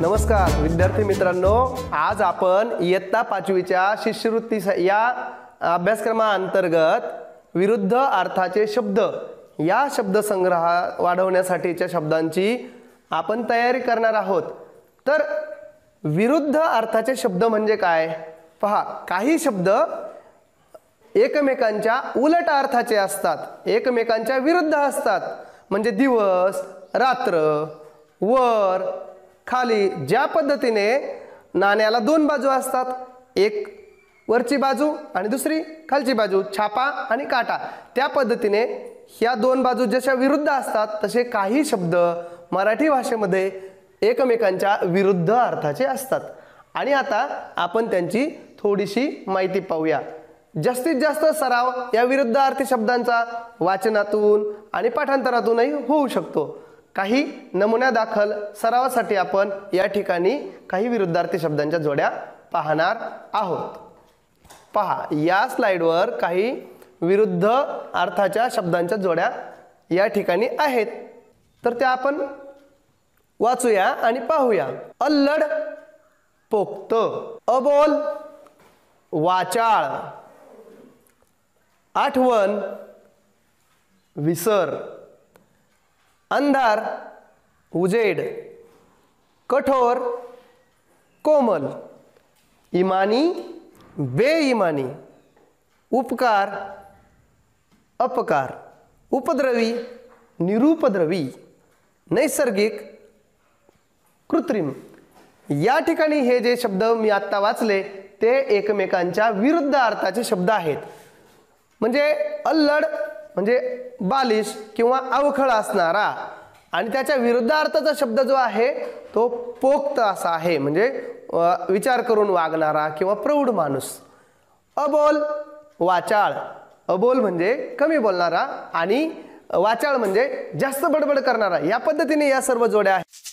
नमस्कार विद्यार्थी मित्रांनो आज आपण इयत्ता पाचवीच्या शिष्यवृत्ती या अभ्यासक्रमाअंतर्गत विरुद्ध अर्थाचे शब्द या शब्दसंग्रह वाढवण्यासाठीच्या शब्दांची आपण तयारी करणार आहोत तर विरुद्ध अर्थाचे शब्द म्हणजे काय पहा काही शब्द एकमेकांच्या उलट अर्थाचे असतात एकमेकांच्या विरुद्ध असतात म्हणजे दिवस रात्र वर खाली ज्या पद्धतीने नाण्याला दोन बाजू असतात एक वरची बाजू आणि दुसरी खालची बाजू छापा आणि काटा त्या पद्धतीने ह्या दोन बाजू जशा विरुद्ध असतात तसे काही शब्द मराठी भाषेमध्ये एकमेकांच्या विरुद्ध अर्थाचे असतात आणि आता आपण त्यांची थोडीशी माहिती पाहूया जास्तीत जास्त सराव या विरुद्ध अर्थी शब्दांचा वाचनातून आणि पाठांतरातूनही होऊ शकतो काही नमुन्या दाखल सरावासाठी आपण या ठिकाणी काही विरुद्धार्थी शब्दांच्या जोड्या पाहणार आहोत पहा या स्लाइडवर काही विरुद्ध अर्थाच्या शब्दांच्या जोड्या या ठिकाणी आहेत तर त्या आपण वाचूया आणि पाहूया अल्लड पोक्त अबोल वाचाळ आठवण विसर अंधार उजेड कठोर कोमल इमानी बेईमानी उपकार अपकार उपद्रवी निरुपद्रवी नैसर्गिक कृत्रिम या ठिकाणी हे जे शब्द मी आत्ता वाचले ते एकमेकांच्या विरुद्ध अर्थाचे शब्द आहेत म्हणजे अल्लड म्हणजे बालिश किंवा अवखळ असणारा आणि त्याच्या विरुद्धार्थाचा शब्द जो आहे तो पोक्त असा आहे म्हणजे विचार करून वागणारा किंवा प्रौढ माणूस अबोल वाचाळ अबोल म्हणजे कमी बोलणारा आणि वाचाळ म्हणजे जास्त बडबड करणारा या पद्धतीने या सर्व जोड्या आहेत